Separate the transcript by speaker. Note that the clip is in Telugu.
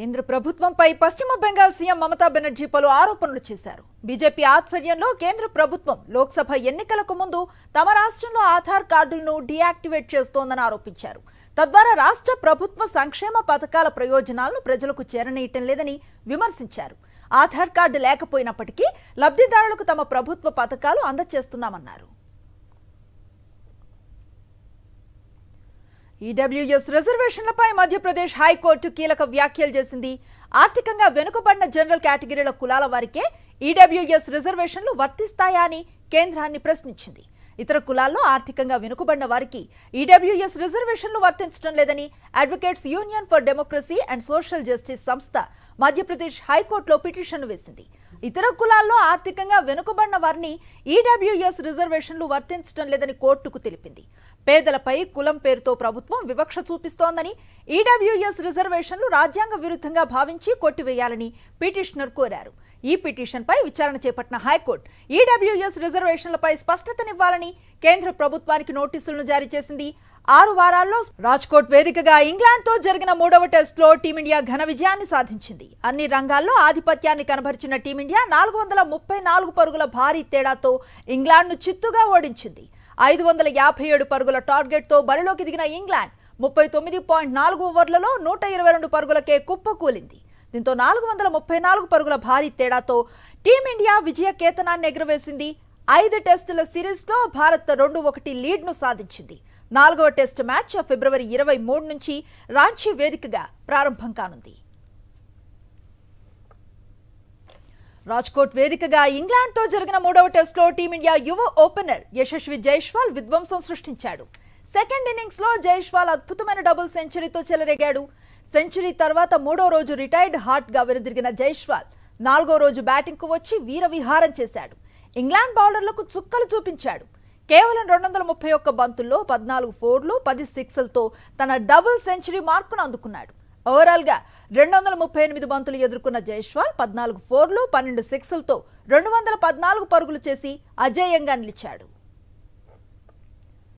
Speaker 1: కేంద్ర ప్రభుత్వంపై పశ్చిమ బెంగాల్ సీఎం మమతా బెనర్జీ పలు ఆరోపణలు చేశారు బీజేపీ ఆధ్వర్యంలో కేంద్ర ప్రభుత్వం లోక్సభ ఎన్నికలకు ముందు తమ రాష్ట్రంలో ఆధార్ కార్డులను డియాక్టివేట్ చేస్తోందని ఆరోపించారు తద్వారా రాష్ట్ర ప్రభుత్వ సంక్షేమ పథకాల ప్రయోజనాలను ప్రజలకు చేరనీయటం లేదని విమర్శించారు ఆధార్ కార్డు లేకపోయినప్పటికీ లబ్ధిదారులకు తమ ప్రభుత్వ పథకాలు అందజేస్తున్నామన్నారు ఈడబ్ల్యూఎస్ రిజర్వేషన్లపై మధ్యప్రదేశ్ హైకోర్టు కీలక వ్యాఖ్యలు చేసింది ఆర్థికంగా వెనుకబడిన జనరల్ కేటగిరీల కులాల వారికే ఈడబ్ల్యూఎస్ రిజర్వేషన్లు వర్తిస్తాయా అని కేంద్రాన్ని ప్రశ్నించింది ఇతర కులాల్లో ఆర్థికంగా వెనుకబడిన వారికి ఈడబ్ల్యూఎస్ రిజర్వేషన్లు వర్తించడం లేదని advocates union for democracy and social justice సంస్థ మధ్యప్రదేశ్ హైకోర్టులో పిటిషన్ వేసింది ఇతర కులాల్లో ఆర్థికంగా వెనుకబడిన వారిని ఈడబ్ల్యూఎస్ e రిజర్వేషన్లు వర్తించడం లేదని కోర్టుకు తెలిపింది పేదలపై కులం పేరుతో ప్రభుత్వం వివక్ష చూపిస్తోందని ఈడబ్ల్యూఎస్ e రిజర్వేషన్లు రాజ్యాంగ విరుద్ధంగా భావించి కొట్టివేయాలని పిటిషనర్ కోరారు ఈ పిటిషన్పై విచారణ చేపట్టిన హైకోర్టు ఈడబ్ల్యూఎస్ e రిజర్వేషన్లపై స్పష్టతనివ్వాలని కేంద్ర ప్రభుత్వానికి నోటీసులను జారీ చేసింది ఆరు వారాల్లో రాజ్కోట్ వేదికగా ఇంగ్లాండ్తో జరిగిన మూడవ టెస్ట్లో టీమిండియా ఘన విజయాన్ని సాధించింది అన్ని రంగాల్లో ఆధిపత్యాన్ని కనబరిచిన టీమిండియా నాలుగు వందల ముప్పై నాలుగు పరుగుల భారీ తేడాతో ఇంగ్లాండ్ను చిత్తుగా ఓడించింది ఐదు వందల యాభై ఏడు పరుగుల టార్గెట్తో బరిలోకి దిగిన ఇంగ్లాండ్ ముప్పై తొమ్మిది పాయింట్ నాలుగు ఓవర్లలో నూట ఇరవై రెండు పరుగులకే కుప్పకూలింది దీంతో నాలుగు వందల ముప్పై నాలుగు పరుగుల భారీ తేడాతో టీమిండియా విజయ కేతనాన్ని ఎగురవేసింది ఐదు టెస్టుల సిరీస్లో భారత్ రెండు ఒకటి లీడ్ను సాధించింది నాలుగవ టెస్ట్ మ్యాచ్ ఫిబ్రవరి ఇరవై మూడు నుంచి రాంచీ వేదికగా ప్రారంభం కానుంది రాజ్కోట్ వేదికగా ఇంగ్లాండ్తో జరిగిన మూడవ టెస్టులో టీమిండియా యువ ఓపెనర్ యశస్వి జైష్వాల్ విధ్వంసం సృష్టించాడు సెకండ్ ఇన్నింగ్స్లో జైష్వాల్ అద్భుతమైన డబుల్ సెంచరీతో చెలరేగాడు సెంచరీ తర్వాత మూడో రోజు రిటైర్డ్ హార్ట్గా వెనుదిరిగిన జైష్వాల్ నాలుగో రోజు బ్యాటింగ్కు వచ్చి వీరవిహారం చేశాడు ఇంగ్లాండ్ బౌలర్లకు చుక్కలు చూపించాడు కేవలం రెండు వందల ముప్పై ఒక్క బంతుల్లో పద్నాలుగు ఫోర్లు పది సిక్స్లతో తన డబుల్ సెంచరీ మార్కును అందుకున్నాడు ఓవరాల్గా రెండు వందల ముప్పై ఎనిమిది బంతులు ఎదుర్కొన్న జైస్వాల్ పద్నాలుగు ఫోర్లు పన్నెండు సిక్స్లతో రెండు వందల పద్నాలుగు పరుగులు చేసి అజేయంగా నిలిచాడు